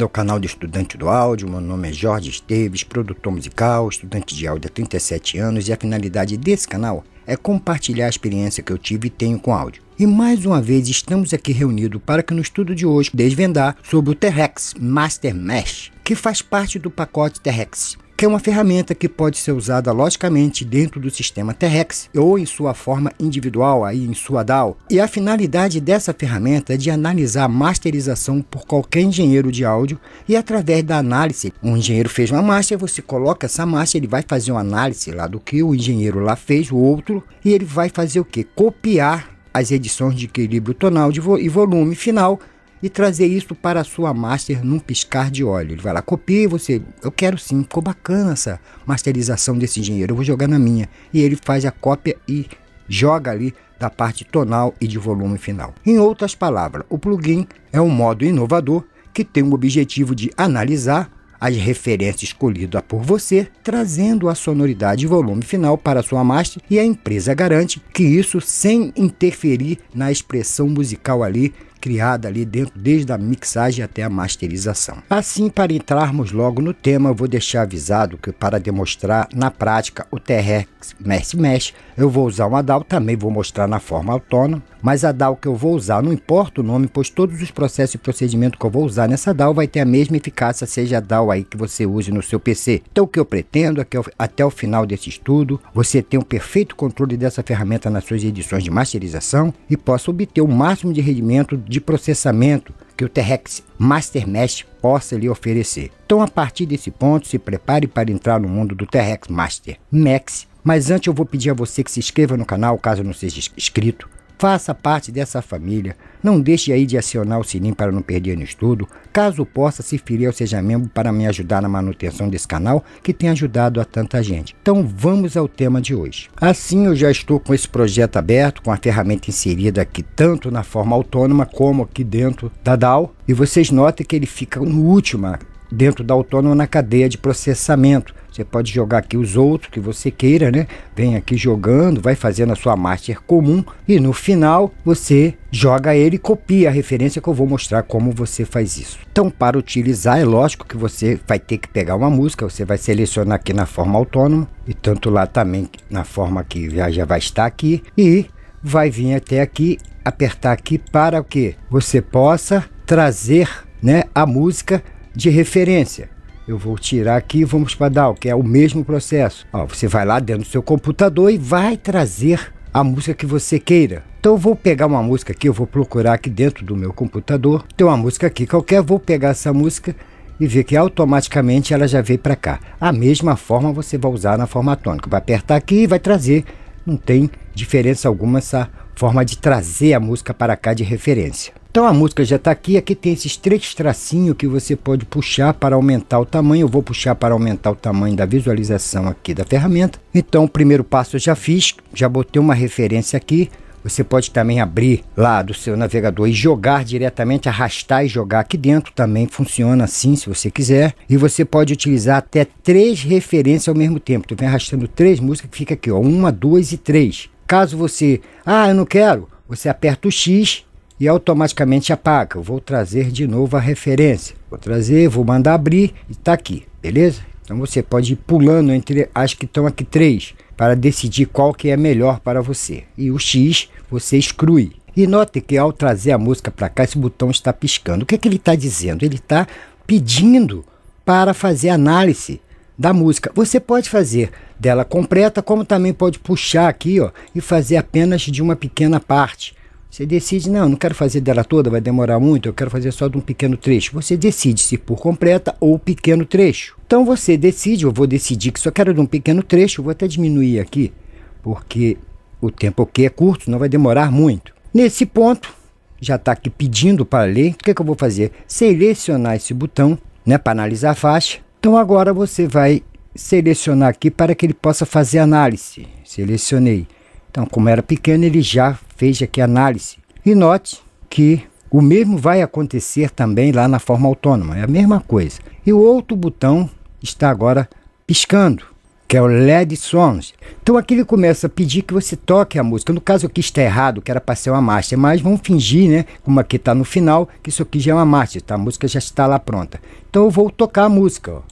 Bem-vindo ao canal do Estudante do Áudio. Meu nome é Jorge Esteves, produtor musical, estudante de áudio há 37 anos e a finalidade desse canal é compartilhar a experiência que eu tive e tenho com áudio. E mais uma vez estamos aqui reunidos para que no estudo de hoje desvendar sobre o T-Rex Master Mesh, que faz parte do pacote T-Rex que é uma ferramenta que pode ser usada logicamente dentro do sistema T-Rex ou em sua forma individual, aí em sua DAO. E a finalidade dessa ferramenta é de analisar a masterização por qualquer engenheiro de áudio e através da análise, um engenheiro fez uma master, você coloca essa master, ele vai fazer uma análise lá do que o engenheiro lá fez, o outro, e ele vai fazer o que? Copiar as edições de equilíbrio tonal de vo e volume final e trazer isso para a sua master num piscar de olho. Ele vai lá, copia e você, eu quero sim, ficou bacana essa masterização desse engenheiro, eu vou jogar na minha. E ele faz a cópia e joga ali da parte tonal e de volume final. Em outras palavras, o plugin é um modo inovador que tem o objetivo de analisar as referências escolhidas por você, trazendo a sonoridade e volume final para sua master e a empresa garante que isso sem interferir na expressão musical ali criada ali dentro, desde a mixagem até a masterização. Assim, para entrarmos logo no tema, eu vou deixar avisado que para demonstrar na prática o TRX Mesh Mesh, eu vou usar uma DAW, também vou mostrar na forma autônoma, mas a DAW que eu vou usar, não importa o nome, pois todos os processos e procedimentos que eu vou usar nessa DAW vai ter a mesma eficácia, seja a DAW aí que você use no seu PC. Então o que eu pretendo é que até o final desse estudo, você tenha um perfeito controle dessa ferramenta nas suas edições de masterização e possa obter o máximo de rendimento de processamento que o T-Rex Mesh possa lhe oferecer. Então, a partir desse ponto, se prepare para entrar no mundo do T-Rex Master Max. Mas antes eu vou pedir a você que se inscreva no canal, caso não seja inscrito Faça parte dessa família. Não deixe aí de acionar o sininho para não perder no estudo. Caso possa, se filiar ou seja membro para me ajudar na manutenção desse canal que tem ajudado a tanta gente. Então vamos ao tema de hoje. Assim eu já estou com esse projeto aberto, com a ferramenta inserida aqui tanto na forma autônoma como aqui dentro da DAO. E vocês notem que ele fica no último dentro da autônoma na cadeia de processamento. Você pode jogar aqui os outros que você queira, né? Vem aqui jogando, vai fazendo a sua master comum e no final você joga ele e copia a referência que eu vou mostrar como você faz isso. Então, para utilizar, é lógico que você vai ter que pegar uma música, você vai selecionar aqui na forma autônoma e tanto lá também na forma que já, já vai estar aqui e vai vir até aqui, apertar aqui para o que você possa trazer, né, a música de referência eu vou tirar aqui e vamos para DAW, que é o mesmo processo. Ó, você vai lá dentro do seu computador e vai trazer a música que você queira. Então eu vou pegar uma música aqui, eu vou procurar aqui dentro do meu computador. Tem uma música aqui qualquer, vou pegar essa música e ver que automaticamente ela já veio para cá. A mesma forma você vai usar na forma tônica. Vai apertar aqui e vai trazer. Não tem diferença alguma essa forma de trazer a música para cá de referência. Então a música já está aqui, aqui tem esses três tracinhos que você pode puxar para aumentar o tamanho. Eu vou puxar para aumentar o tamanho da visualização aqui da ferramenta. Então o primeiro passo eu já fiz, já botei uma referência aqui. Você pode também abrir lá do seu navegador e jogar diretamente, arrastar e jogar aqui dentro. Também funciona assim, se você quiser. E você pode utilizar até três referências ao mesmo tempo. Tu vem arrastando três músicas que fica aqui, ó. Uma, duas e três. Caso você... Ah, eu não quero. Você aperta o X e automaticamente apaga. Eu vou trazer de novo a referência. Vou trazer, vou mandar abrir e está aqui, beleza? Então você pode ir pulando entre as que estão aqui três para decidir qual que é melhor para você. E o X você exclui. E note que ao trazer a música para cá, esse botão está piscando. O que, é que ele está dizendo? Ele está pedindo para fazer análise da música. Você pode fazer dela completa, como também pode puxar aqui ó, e fazer apenas de uma pequena parte. Você decide, não, não quero fazer dela toda, vai demorar muito, eu quero fazer só de um pequeno trecho. Você decide se por completa ou pequeno trecho. Então você decide, eu vou decidir que só quero de um pequeno trecho, vou até diminuir aqui, porque o tempo aqui é curto, não vai demorar muito. Nesse ponto, já está aqui pedindo para ler, o que, é que eu vou fazer? Selecionar esse botão, né, para analisar a faixa. Então agora você vai selecionar aqui para que ele possa fazer análise. Selecionei. Então, como era pequeno, ele já fez aqui análise. E note que o mesmo vai acontecer também lá na forma autônoma, é a mesma coisa. E o outro botão está agora piscando, que é o LED Songs. Então aqui ele começa a pedir que você toque a música. No caso aqui está errado, que era para ser uma master. mas vamos fingir, né? Como aqui está no final, que isso aqui já é uma master. tá? a música já está lá pronta. Então eu vou tocar a música.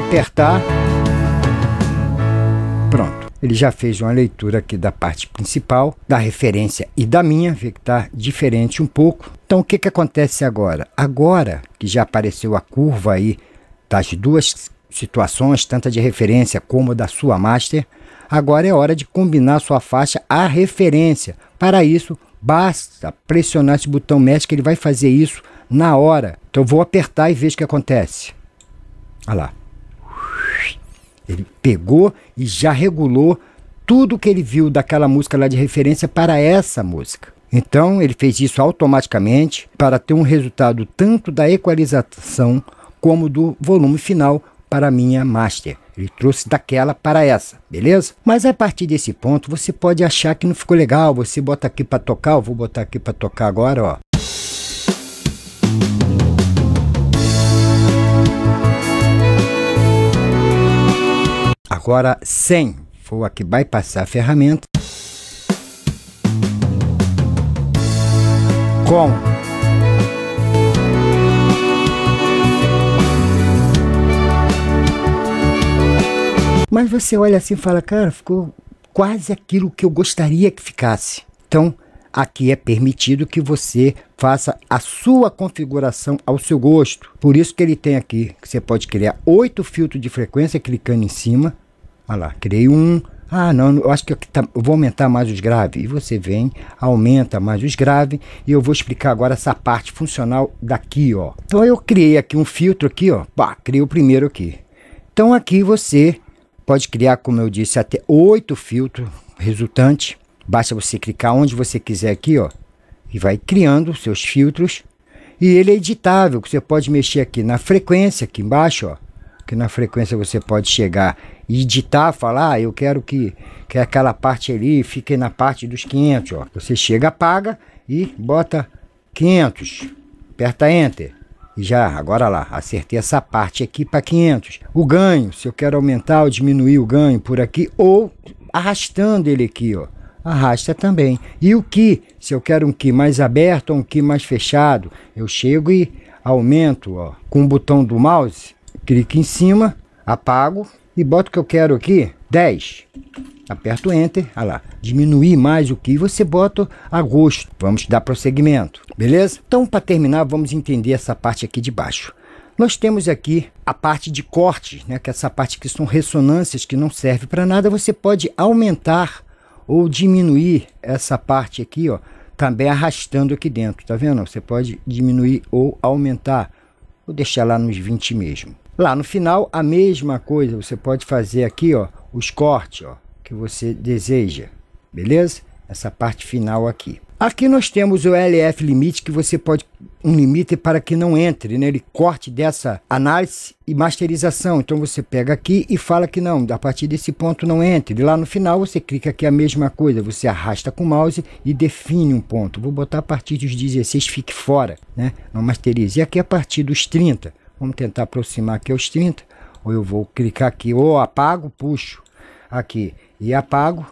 apertar. Pronto. Ele já fez uma leitura aqui da parte principal, da referência e da minha, vê que está diferente um pouco. Então, o que, que acontece agora? Agora que já apareceu a curva aí das duas situações, tanto de referência como da sua master, agora é hora de combinar sua faixa à referência. Para isso, basta pressionar esse botão Magic, ele vai fazer isso na hora. Então, eu vou apertar e vejo o que acontece. Olha lá. Ele pegou e já regulou tudo que ele viu daquela música lá de referência para essa música. Então, ele fez isso automaticamente para ter um resultado tanto da equalização como do volume final para a minha master. Ele trouxe daquela para essa, beleza? Mas a partir desse ponto, você pode achar que não ficou legal, você bota aqui para tocar, eu vou botar aqui para tocar agora, ó. Agora 100, vou aqui bypassar a ferramenta. Com Mas você olha assim e fala, cara, ficou quase aquilo que eu gostaria que ficasse. Então, aqui é permitido que você faça a sua configuração ao seu gosto. Por isso que ele tem aqui, que você pode criar oito filtros de frequência clicando em cima. Olha lá, criei um. Ah, não, eu acho que eu, tá, eu vou aumentar mais os graves. E você vem, aumenta mais os graves e eu vou explicar agora essa parte funcional daqui, ó. Então eu criei aqui um filtro aqui, ó. Pá, criei o primeiro aqui. Então aqui você pode criar, como eu disse, até oito filtros resultantes. Basta você clicar onde você quiser aqui, ó, e vai criando seus filtros. E ele é editável, você pode mexer aqui na frequência, aqui embaixo, ó que na frequência você pode chegar e editar, falar, ah, eu quero que, que aquela parte ali fique na parte dos 500, ó. Você chega, paga e bota 500. Aperta enter. E já, agora lá, acertei essa parte aqui para 500. O ganho, se eu quero aumentar ou diminuir o ganho por aqui ou arrastando ele aqui, ó. Arrasta também. E o que? Se eu quero um que mais aberto ou um que mais fechado, eu chego e aumento, ó, com o botão do mouse clico em cima, apago e boto o que eu quero aqui, 10. Aperto Enter, olha lá, diminuir mais o que você bota a gosto. Vamos dar prosseguimento, beleza? Então, para terminar, vamos entender essa parte aqui de baixo. Nós temos aqui a parte de corte, né, que é essa parte que são ressonâncias que não serve para nada. Você pode aumentar ou diminuir essa parte aqui, ó, também arrastando aqui dentro, tá vendo? Você pode diminuir ou aumentar. Vou deixar lá nos 20 mesmo. Lá no final, a mesma coisa, você pode fazer aqui, ó, os cortes, ó, que você deseja, beleza? Essa parte final aqui. Aqui nós temos o LF limite que você pode um limite para que não entre, né? Ele corte dessa análise e masterização. Então você pega aqui e fala que não, a partir desse ponto não entre. E lá no final você clica aqui a mesma coisa, você arrasta com o mouse e define um ponto. Vou botar a partir dos 16 fique fora, né? Não masterize. E aqui a partir dos 30. Vamos tentar aproximar aqui aos 30. Ou eu vou clicar aqui, ou apago, puxo aqui e apago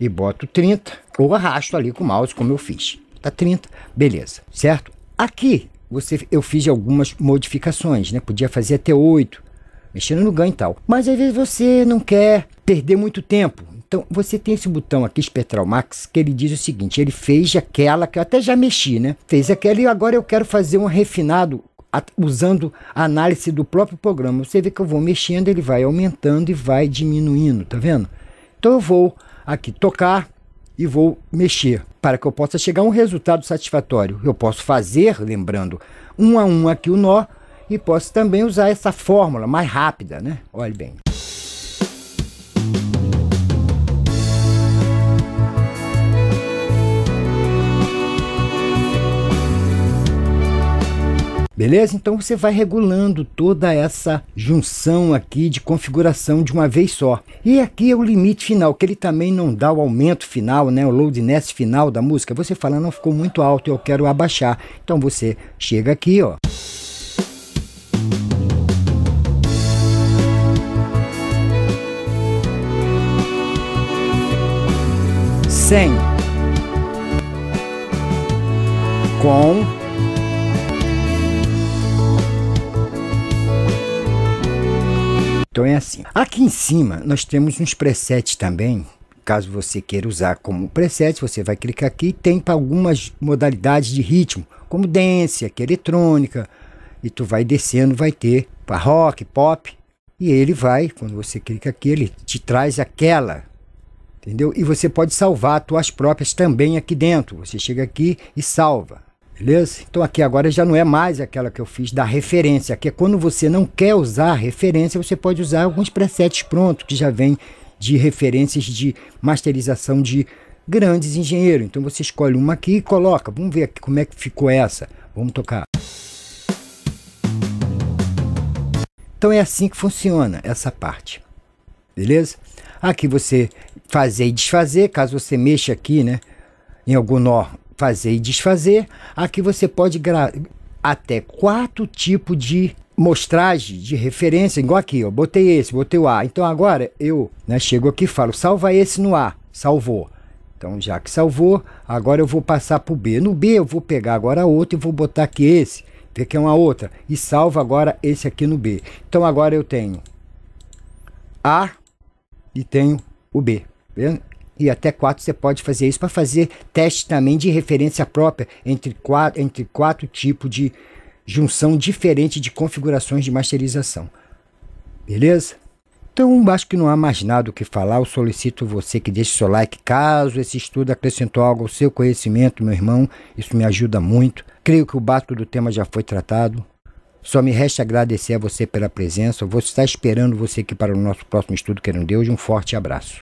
e boto 30. Ou arrasto ali com o mouse, como eu fiz. Tá 30, beleza, certo? Aqui você, eu fiz algumas modificações, né? Podia fazer até 8, mexendo no ganho e tal. Mas às vezes você não quer perder muito tempo. Então você tem esse botão aqui, Spectral Max, que ele diz o seguinte: ele fez aquela que eu até já mexi, né? Fez aquela e agora eu quero fazer um refinado usando a análise do próprio programa. Você vê que eu vou mexendo, ele vai aumentando e vai diminuindo, tá vendo? Então eu vou aqui tocar e vou mexer para que eu possa chegar a um resultado satisfatório. Eu posso fazer, lembrando, um a um aqui o nó e posso também usar essa fórmula mais rápida, né? Olhe bem. Beleza? Então você vai regulando toda essa junção aqui de configuração de uma vez só. E aqui é o limite final, que ele também não dá o aumento final, né? O loudness final da música. Você fala, não ficou muito alto, eu quero abaixar. Então você chega aqui, ó. Com Então é assim. Aqui em cima nós temos uns presets também. Caso você queira usar como preset, você vai clicar aqui e tem para algumas modalidades de ritmo, como dance, aqui eletrônica, e tu vai descendo, vai ter para rock, pop, e ele vai, quando você clica aqui, ele te traz aquela, entendeu? E você pode salvar tuas próprias também aqui dentro. Você chega aqui e salva. Beleza? Então aqui agora já não é mais aquela que eu fiz da referência, que é quando você não quer usar referência, você pode usar alguns presets prontos que já vêm de referências de masterização de grandes engenheiros. Então você escolhe uma aqui e coloca. Vamos ver aqui como é que ficou essa. Vamos tocar. Então é assim que funciona essa parte. Beleza? Aqui você fazer e desfazer, caso você mexa aqui, né, em algum nó fazer e desfazer. Aqui você pode gravar até quatro tipos de mostragem, de referência, igual aqui, ó, botei esse, botei o A. Então agora eu né, chego aqui e falo, salva esse no A, salvou. Então já que salvou, agora eu vou passar para o B. No B eu vou pegar agora outro e vou botar aqui esse, ver que é uma outra, e salvo agora esse aqui no B. Então agora eu tenho A e tenho o B. Vendo? e até quatro você pode fazer isso para fazer teste também de referência própria entre quatro, entre quatro tipos de junção diferente de configurações de masterização. Beleza? Então, acho que não há mais nada o que falar. Eu solicito você que deixe seu like caso esse estudo acrescentou algo ao seu conhecimento, meu irmão. Isso me ajuda muito. Creio que o bato do tema já foi tratado. Só me resta agradecer a você pela presença. Eu vou estar esperando você aqui para o nosso próximo estudo, querendo Deus. Um forte abraço.